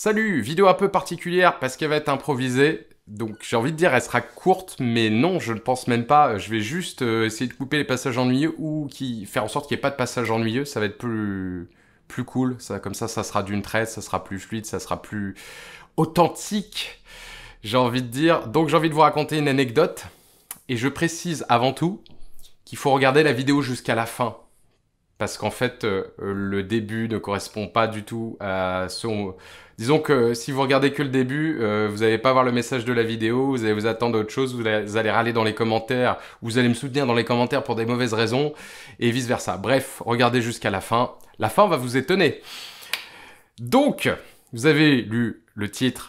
Salut, vidéo un peu particulière parce qu'elle va être improvisée. Donc j'ai envie de dire elle sera courte, mais non, je ne pense même pas. Je vais juste euh, essayer de couper les passages ennuyeux ou qui faire en sorte qu'il n'y ait pas de passages ennuyeux. Ça va être plus plus cool. Ça, comme ça, ça sera d'une traite, ça sera plus fluide, ça sera plus authentique. J'ai envie de dire. Donc j'ai envie de vous raconter une anecdote et je précise avant tout qu'il faut regarder la vidéo jusqu'à la fin parce qu'en fait, euh, le début ne correspond pas du tout à son... Disons que si vous regardez que le début, euh, vous n'allez pas voir le message de la vidéo, vous allez vous attendre à autre chose, vous allez, vous allez râler dans les commentaires, vous allez me soutenir dans les commentaires pour des mauvaises raisons, et vice-versa. Bref, regardez jusqu'à la fin. La fin va vous étonner. Donc, vous avez lu le titre,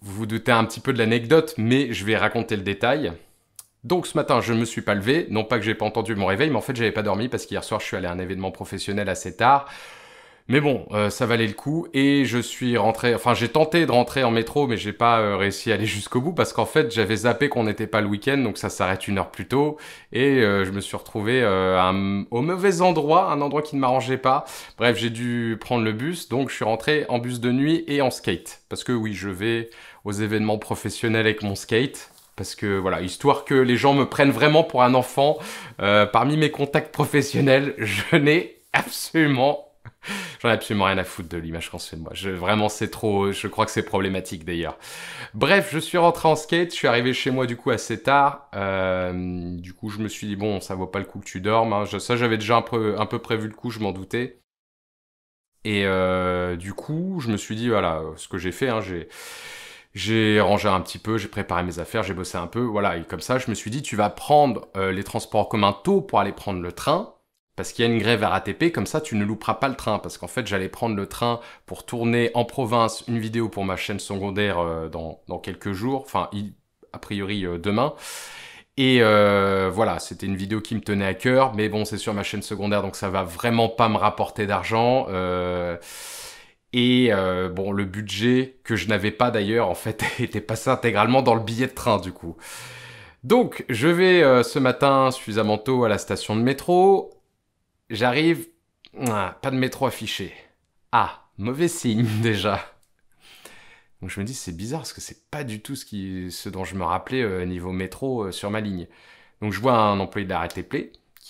vous vous doutez un petit peu de l'anecdote, mais je vais raconter le détail. Donc ce matin, je me suis pas levé, non pas que j'ai pas entendu mon réveil, mais en fait j'avais pas dormi parce qu'hier soir je suis allé à un événement professionnel assez tard. Mais bon, euh, ça valait le coup et je suis rentré, enfin j'ai tenté de rentrer en métro mais j'ai pas euh, réussi à aller jusqu'au bout parce qu'en fait j'avais zappé qu'on n'était pas le week-end donc ça s'arrête une heure plus tôt et euh, je me suis retrouvé au mauvais endroit, un endroit qui ne m'arrangeait pas. Bref, j'ai dû prendre le bus donc je suis rentré en bus de nuit et en skate parce que oui, je vais aux événements professionnels avec mon skate parce que voilà, histoire que les gens me prennent vraiment pour un enfant, euh, parmi mes contacts professionnels, je n'ai absolument... J'en absolument rien à foutre de l'image qu'on fait de moi. Je, vraiment, c'est trop... Je crois que c'est problématique, d'ailleurs. Bref, je suis rentré en skate. Je suis arrivé chez moi, du coup, assez tard. Euh, du coup, je me suis dit, bon, ça vaut pas le coup que tu dormes. Hein. ça, j'avais déjà un peu, un peu prévu le coup, je m'en doutais. Et euh, du coup, je me suis dit, voilà, ce que j'ai fait, hein, j'ai j'ai rangé un petit peu, j'ai préparé mes affaires, j'ai bossé un peu, voilà. Et comme ça, je me suis dit, tu vas prendre euh, les transports comme un tôt pour aller prendre le train, parce qu'il y a une grève à RATP, comme ça, tu ne louperas pas le train. Parce qu'en fait, j'allais prendre le train pour tourner en province une vidéo pour ma chaîne secondaire euh, dans, dans, quelques jours, enfin, a priori euh, demain. Et voilà, c'était une vidéo qui me tenait à cœur, mais bon, c'est sur ma chaîne secondaire, donc ça va vraiment pas me rapporter d'argent. Euh... Et euh, bon, le budget que je n'avais pas d'ailleurs, en fait, était passé intégralement dans le billet de train du coup. Donc, je vais euh, ce matin suffisamment tôt à la station de métro. J'arrive. Ah, pas de métro affiché. Ah, mauvais signe déjà. Donc je me dis c'est bizarre parce que c'est pas du tout ce, qui, dont je me rappelais euh, niveau métro sur ma ligne. Donc je vois un employé de la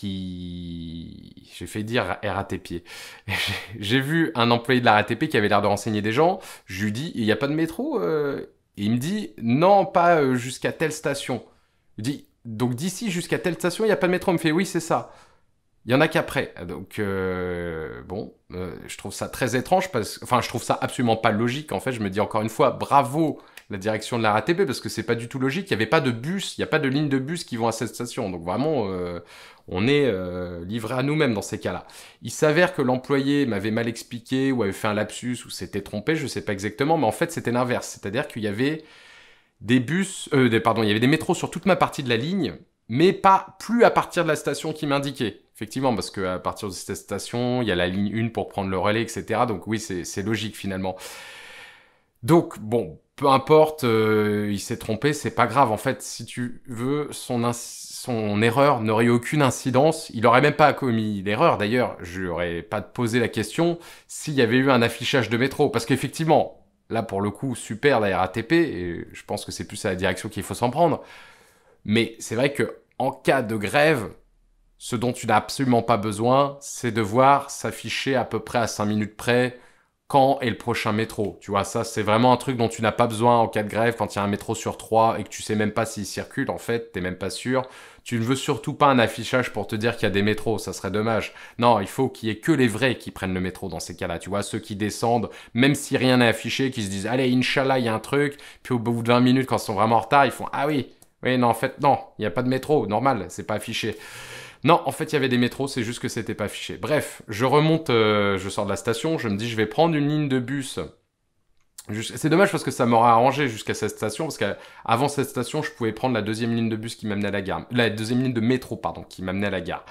j'ai fait dire RATP. J'ai vu un employé de la RATP qui avait l'air de renseigner des gens. Je lui dis, il n'y a pas de métro euh? il me dit, non, pas euh, jusqu'à telle station. Je dis, donc d'ici jusqu'à telle station, il n'y a pas de métro. Il me fait, oui, c'est ça. Il y en a qu'après. Donc, euh, bon, je trouve ça très étrange, parce, enfin, je trouve ça absolument pas logique. En fait, je me dis encore une fois, bravo la direction de la RATP parce que c'est pas du tout logique. Il n'y avait pas de bus, il n'y a pas de ligne de bus qui vont à cette station. Donc vraiment, euh, on est euh, livré à nous-mêmes dans ces cas-là. Il s'avère que l'employé m'avait mal expliqué ou avait fait un lapsus ou s'était trompé, je sais pas exactement, mais en fait c'était l'inverse. C'est-à-dire qu'il y avait des bus, euh, des, pardon, il y avait des métros sur toute ma partie de la ligne, mais pas plus à partir de la station qui m'indiquait. Effectivement, parce qu'à partir de cette station, il y a la ligne 1 pour prendre le relais, etc. Donc oui, c'est logique finalement. Donc, bon, peu importe, euh, il s'est trompé, c'est pas grave. En fait, si tu veux, son, erreur n'aurait aucune incidence. Il aurait même pas commis l'erreur. D'ailleurs, je n'aurais pas posé la question s'il y avait eu un affichage de métro. Parce qu'effectivement, là, pour le coup, super la RATP, et je pense que c'est plus à la direction qu'il faut s'en prendre. Mais c'est vrai que en cas de grève, ce dont tu n'as absolument pas besoin, c'est de voir s'afficher à peu près à 5 minutes près quand est le prochain métro. Tu vois, ça, c'est vraiment un truc dont tu n'as pas besoin en cas de grève, quand il y a un métro sur trois et que tu sais même pas s'il circule, en fait, t'es même pas sûr. Tu ne veux surtout pas un affichage pour te dire qu'il y a des métros, ça serait dommage. Non, il faut qu'il y ait que les vrais qui prennent le métro dans ces cas-là, tu vois, ceux qui descendent, même si rien n'est affiché, qui se disent, allez, Inch'Allah, il y a un truc, puis au bout de 20 minutes, quand ils sont vraiment en retard, ils font, ah oui, oui, non, en fait, non, il n'y a pas de métro, normal, c'est pas affiché. Non, en fait, il y avait des métros, c'est juste que c'était pas affiché. Bref, je remonte, euh, je sors de la station, je me dis, je vais prendre une ligne de bus. C'est dommage parce que ça m'aurait arrangé jusqu'à cette station, parce qu'avant cette station, je pouvais prendre la deuxième ligne de bus qui m'amenait à la gare. La deuxième ligne de métro, pardon, qui m'amenait à la gare.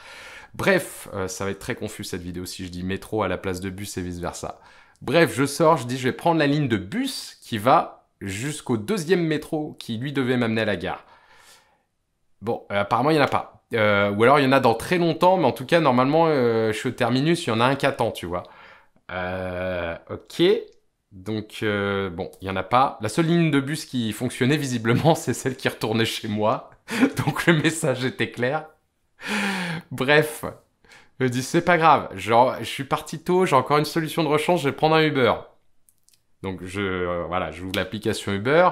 Bref, euh, ça va être très confus cette vidéo si je dis métro à la place de bus et vice-versa. Bref, je sors, je dis je vais prendre la ligne de bus qui va jusqu'au deuxième métro qui lui devait m'amener à la gare. Bon, euh, apparemment il n'y en a pas. Euh, ou alors il y en a dans très longtemps, mais en tout cas, normalement, je suis au terminus, il y en a un qui attend, tu vois. Euh, ok. Donc, euh, bon, il n'y en a pas. La seule ligne de bus qui fonctionnait visiblement, c'est celle qui retournait chez moi. Donc le message était clair. Bref, je me dis, c'est pas grave, genre, je suis parti tôt, j'ai encore une solution de rechange, je vais prendre un Uber. Donc, je, voilà, j'ouvre l'application Uber.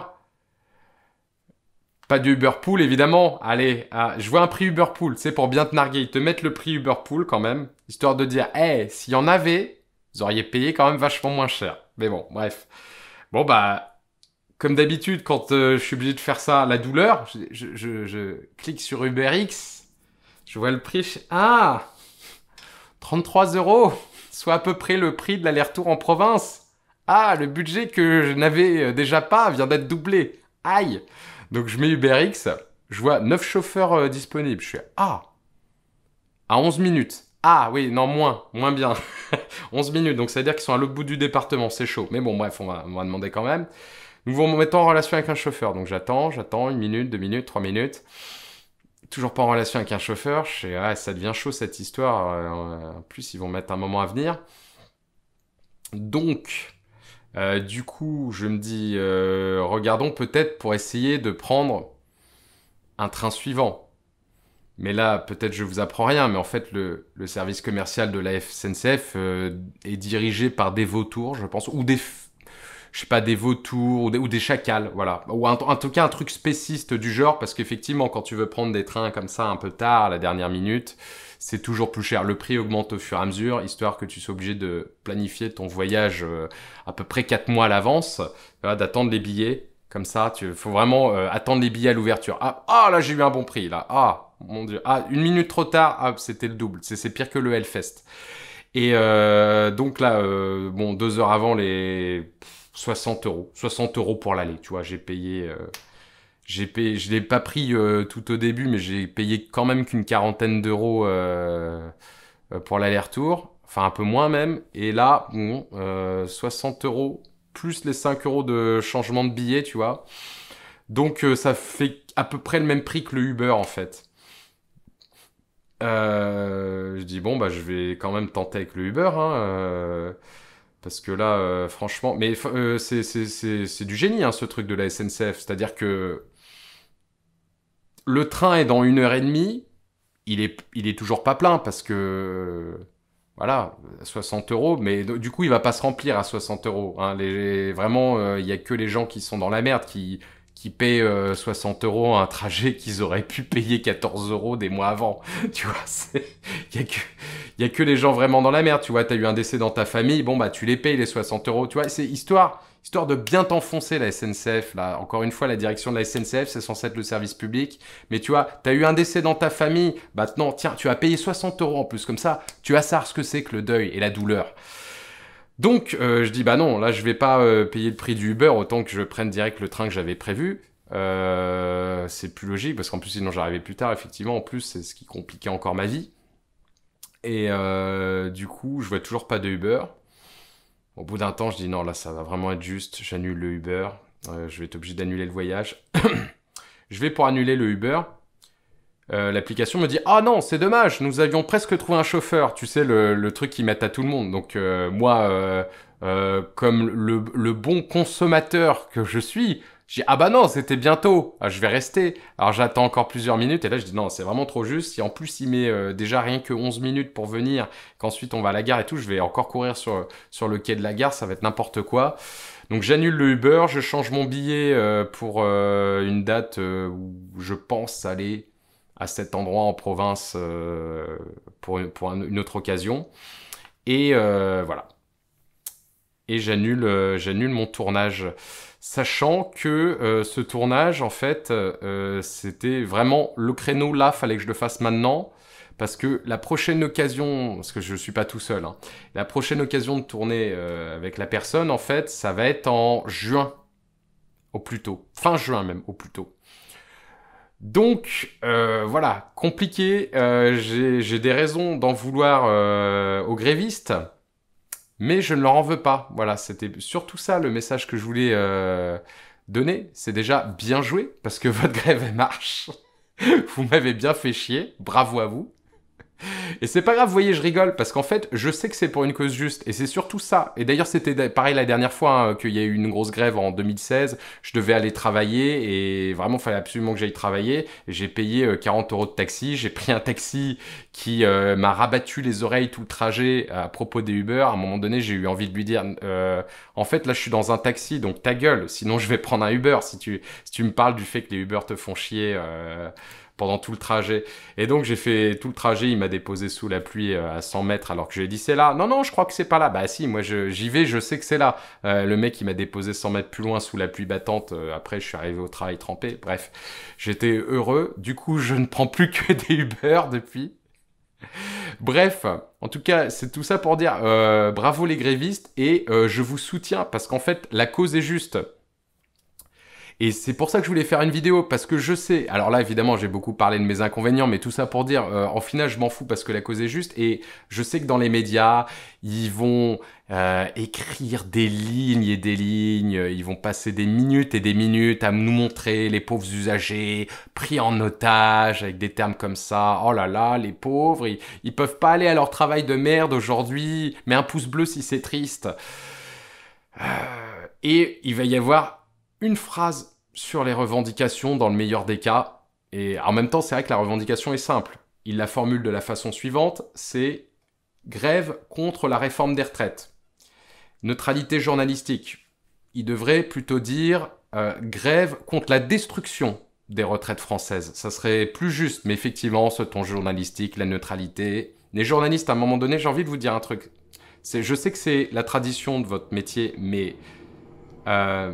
Pas du Uberpool, évidemment. Allez, ah, je vois un prix Uberpool, c'est pour bien te narguer. Ils te mettent le prix Uberpool quand même, histoire de dire, hé, hey, s'il y en avait, vous auriez payé quand même vachement moins cher. Mais bon, bref. Bon, bah, comme d'habitude, quand euh, je suis obligé de faire ça, la douleur, je, clique sur X. je vois le prix. Ah 33 euros, soit à peu près le prix de l'aller-retour en province. Ah, le budget que je n'avais euh, déjà pas vient d'être doublé. Aïe donc je mets UberX, je vois 9 chauffeurs euh, disponibles. Je suis ah à 11 minutes. Ah oui, non moins, moins bien. 11 minutes, donc ça veut dire qu'ils sont à l'autre bout du département, c'est chaud. Mais bon, bref, on va, on va demander quand même. Nous vous mettons en relation avec un chauffeur. Donc j'attends, j'attends, une minute, deux minutes, trois minutes. Toujours pas en relation avec un chauffeur. Je sais, ah, ça devient chaud cette histoire. Euh, en plus, ils vont mettre un moment à venir. Donc, euh, du coup, je me dis, euh, regardons peut-être pour essayer de prendre un train suivant. Mais là, peut-être je vous apprends rien, mais en fait, le, service commercial de la SNCF euh, est dirigé par des vautours, je pense, ou des, je sais pas, des vautours, ou des, chacals, voilà. Ou en tout cas, un truc spéciste du genre, parce qu'effectivement, quand tu veux prendre des trains comme ça un peu tard, à la dernière minute, c'est toujours plus cher. Le prix augmente au fur et à mesure, histoire que tu sois obligé de planifier ton voyage euh, à peu près 4 mois à l'avance, d'attendre les billets. Comme ça, il faut vraiment euh, attendre les billets à l'ouverture. Ah, ah, là, j'ai eu un bon prix, là. Ah, mon Dieu. Ah, une minute trop tard, ah, c'était le double. C'est pire que le Hellfest. Et euh, donc là, bon, deux heures avant, les 60 euros. 60 euros pour l'aller, tu vois, j'ai payé... J'ai payé, je l'ai pas pris euh, tout au début, mais j'ai payé quand même qu'une quarantaine d'euros euh, euh, pour l'aller-retour, enfin un peu moins même. Et là, 60 euros plus les 5 euros de changement de billet, tu vois. Donc ça fait à peu près le même prix que le Uber en fait. je dis bon bah je vais quand même tenter avec le Uber. Hein, parce que là, franchement, mais c'est du génie hein, ce truc de la SNCF. C'est-à-dire que le train est dans une heure et demie, il est, toujours pas plein parce que voilà, 60 euros, mais du coup, il va pas se remplir à 60 euros. Hein. vraiment, euh, il y a que les gens qui sont dans la merde qui, qui paient 60 euh, euros un trajet qu'ils auraient pu payer 14 euros des mois avant. tu vois, il y a, que les gens vraiment dans la merde. Tu vois, tu as eu un décès dans ta famille, bon, bah, tu les payes les 60 euros. Tu vois, c'est histoire histoire de bien t'enfoncer la SNCF. Là, encore une fois, la direction de la SNCF, c'est censé être le service public. Mais tu vois, tu as eu un décès dans ta famille. Maintenant, bah, tiens, tu as payé 60 euros en plus. Comme ça, tu as ça, ce que c'est que le deuil et la douleur. Donc, euh, je dis, bah non, là, je vais pas euh, payer le prix du Uber, autant que je prenne direct le train que j'avais prévu. Euh, c'est plus logique, parce qu'en plus, sinon, j'arrivais plus tard, effectivement. En plus, c'est ce qui compliquait encore ma vie. Et du coup, je vois toujours pas de Uber. Au bout d'un temps, je dis non, là, ça va vraiment être juste. J'annule le Uber. Euh, je vais être obligé d'annuler le voyage. je vais pour annuler le Uber. Euh, l'application me dit Ah non, c'est dommage, nous avions presque trouvé un chauffeur. Tu sais, le, truc qui mettent à tout le monde. Donc, euh, moi, comme le, bon consommateur que je suis, j'ai ah bah non, c'était bientôt. Ah, je vais rester. Alors j'attends encore plusieurs minutes et là je dis non, c'est vraiment trop juste. Si en plus il met euh, déjà rien que 11 minutes pour venir, qu'ensuite on va à la gare et tout, je vais encore courir sur sur le quai de la gare, ça va être n'importe quoi. Donc j'annule le Uber, je change mon billet euh, pour euh, une date où je pense aller à cet endroit en province pour une autre occasion. Et voilà et euh, j'annule mon tournage sachant que euh, ce tournage en fait euh, c'était vraiment le créneau là fallait que je le fasse maintenant parce que la prochaine occasion parce que je suis pas tout seul hein, la prochaine occasion de tourner avec la personne en fait ça va être en juin au plus tôt fin juin même au plus tôt donc voilà, compliqué, j'ai des raisons d'en vouloir au aux grévistes, mais je ne leur en veux pas. Voilà, c'était surtout ça le message que je voulais euh, donner. C'est déjà bien joué, parce que votre grève, elle marche. vous m'avez bien fait chier, bravo à vous. Et c'est pas grave, vous voyez, je rigole parce qu'en fait, je sais que c'est pour une cause juste et c'est surtout ça. Et d'ailleurs, c'était pareil la dernière fois hein, qu'il y a eu une grosse grève en 2016. Je devais aller travailler et vraiment, il fallait absolument que j'aille travailler. J'ai payé 40 euh, euros de taxi. J'ai pris un taxi qui euh, m'a rabattu les oreilles tout le trajet euh, à propos des Uber. À un moment donné, j'ai eu envie de lui dire En fait, là, je suis dans un taxi, donc ta gueule, sinon je vais prendre un Uber si tu, tu me parles du fait que les Uber te font chier. pendant tout le trajet. Et donc j'ai fait tout le trajet, il m'a déposé sous la pluie euh, à 100 mètres alors que j'ai dit c'est là. Non, non, je crois que c'est pas là. Bah si, moi j'y vais, je sais que c'est là. Euh, le mec, il m'a déposé 100 mètres plus loin sous la pluie battante. Euh, après, je suis arrivé au travail trempé. Bref, j'étais heureux. Du coup, je ne prends plus que des Uber depuis. Bref, en tout cas, c'est tout ça pour dire bravo les grévistes et je vous soutiens parce qu'en fait, la cause est juste. Et c'est pour ça que je voulais faire une vidéo, parce que je sais, alors là évidemment j'ai beaucoup parlé de mes inconvénients, mais tout ça pour dire, euh, en final je m'en fous parce que la cause est juste, et je sais que dans les médias, ils vont euh, écrire des lignes et des lignes, ils vont passer des minutes et des minutes à nous montrer les pauvres usagers pris en otage avec des termes comme ça, oh là là, les pauvres, ils, ne peuvent pas aller à leur travail de merde aujourd'hui, mais un pouce bleu si c'est triste. Euh, et il va y avoir une phrase sur les revendications dans le meilleur des cas. Et en même temps, c'est vrai que la revendication est simple. Il la formule de la façon suivante, c'est grève contre la réforme des retraites. Neutralité journalistique. Il devrait plutôt dire euh, grève contre la destruction des retraites françaises. Ça serait plus juste, mais effectivement, ce ton journalistique, la neutralité. Les journalistes, à un moment donné, j'ai envie de vous dire un truc. C'est, je sais que c'est la tradition de votre métier, mais euh,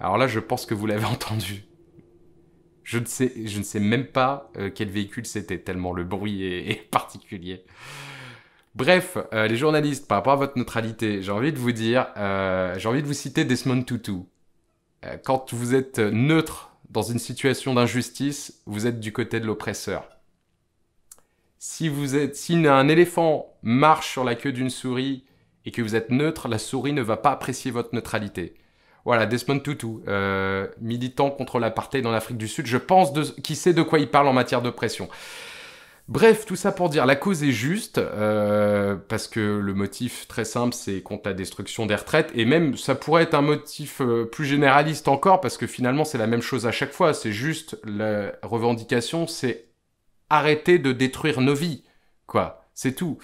alors là, je pense que vous l'avez entendu. Je ne, sais, je ne sais même pas euh, quel véhicule c'était, tellement le bruit est, particulier. Bref, euh, les journalistes, par rapport à votre neutralité, j'ai envie de vous dire, euh, j'ai envie de vous citer Desmond Tutu. quand vous êtes neutre dans une situation d'injustice, vous êtes du côté de l'oppresseur. Si vous êtes, si un éléphant marche sur la queue d'une souris et que vous êtes neutre, la souris ne va pas apprécier votre neutralité. Voilà, Desmond Tutu, euh, militant contre l'apartheid dans l'Afrique du Sud, je pense de, qui sait de quoi il parle en matière de pression. Bref, tout ça pour dire, la cause est juste, euh, parce que le motif très simple, c'est contre la destruction des retraites, et même ça pourrait être un motif euh, plus généraliste encore, parce que finalement c'est la même chose à chaque fois, c'est juste la revendication, c'est arrêter de détruire nos vies, quoi, c'est tout.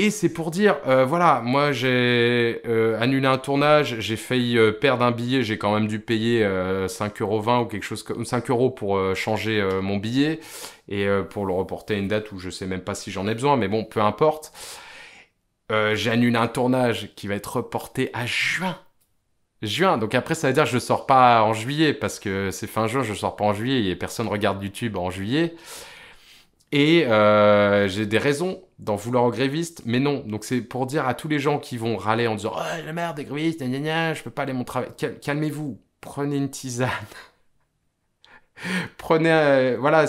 Et c'est pour dire, euh, voilà, moi j'ai euh, annulé un tournage, j'ai failli euh, perdre un billet, j'ai quand même dû payer 5,20€ ou quelque chose comme 5 euros pour changer mon billet et pour le reporter à une date où je sais même pas si j'en ai besoin, mais bon, peu importe. J'annule un tournage qui va être reporté à juin. Juin, donc après ça veut dire que je sors pas en juillet parce que c'est fin juin, je sors pas en juillet et personne regarde YouTube en juillet. Et euh, j'ai des raisons d'en vouloir aux grévistes, mais non. Donc c'est pour dire à tous les gens qui vont râler en disant Oh, la merde, des grévistes, gna, gna, je peux pas aller mon travail. Calmez-vous, prenez une tisane. prenez. Euh, voilà.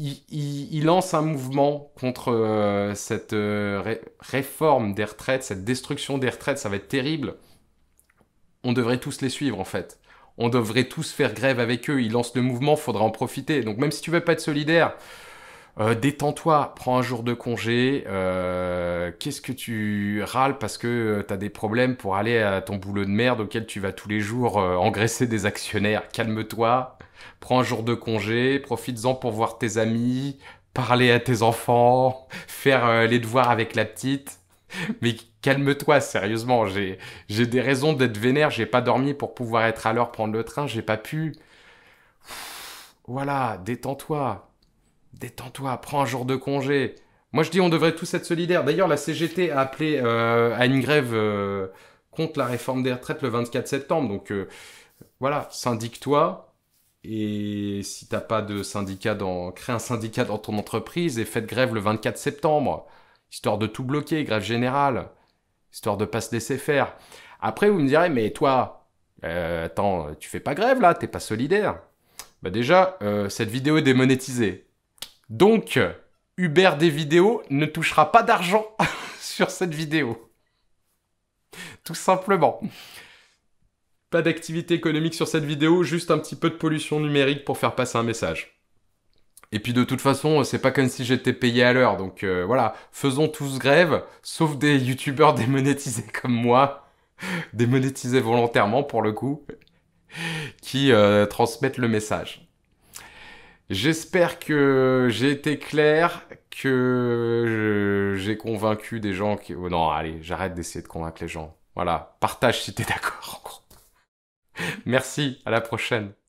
Il, il, lance un mouvement contre euh, cette réforme des retraites, cette destruction des retraites, ça va être terrible. On devrait tous les suivre en fait on devrait tous faire grève avec eux. Ils lancent le mouvement, faudra en profiter. Donc même si tu veux pas être solidaire, euh, détends-toi, prends un jour de congé, euh, qu'est-ce que tu râles parce que euh, t'as des problèmes pour aller à ton boulot de merde auquel tu vas tous les jours engraisser des actionnaires, calme-toi, prends un jour de congé, profites-en pour voir tes amis, parler à tes enfants, faire les devoirs avec la petite, mais calme-toi, sérieusement, j'ai, j'ai des raisons d'être vénère, j'ai pas dormi pour pouvoir être à l'heure, prendre le train, j'ai pas pu... Voilà, détends-toi. Détends-toi, prends un jour de congé. Moi, je dis, on devrait tous être solidaires. D'ailleurs, la CGT a appelé euh, à une grève euh, contre la réforme des retraites le 24 septembre. Donc, euh, voilà, syndique-toi. Et si t'as pas de syndicat dans, crée un syndicat dans ton entreprise et faites grève le 24 septembre. Histoire de tout bloquer, grève générale. Histoire de pas se laisser faire. Après, vous me direz, mais toi, attends, tu fais pas grève là, t'es pas solidaire. Bah déjà, cette vidéo est démonétisée. Donc, Uber des vidéos ne touchera pas d'argent sur cette vidéo. Tout simplement. Pas d'activité économique sur cette vidéo, juste un petit peu de pollution numérique pour faire passer un message. Et puis de toute façon, c'est pas comme si j'étais payé à l'heure, donc euh, voilà, faisons tous grève, sauf des youtubeurs démonétisés comme moi, démonétisés volontairement pour le coup, qui euh, transmettent le message. J'espère que j'ai été clair, que j'ai convaincu des gens qui... Oh non, allez, j'arrête d'essayer de convaincre les gens. Voilà, partage si t'es d'accord. Merci, à la prochaine.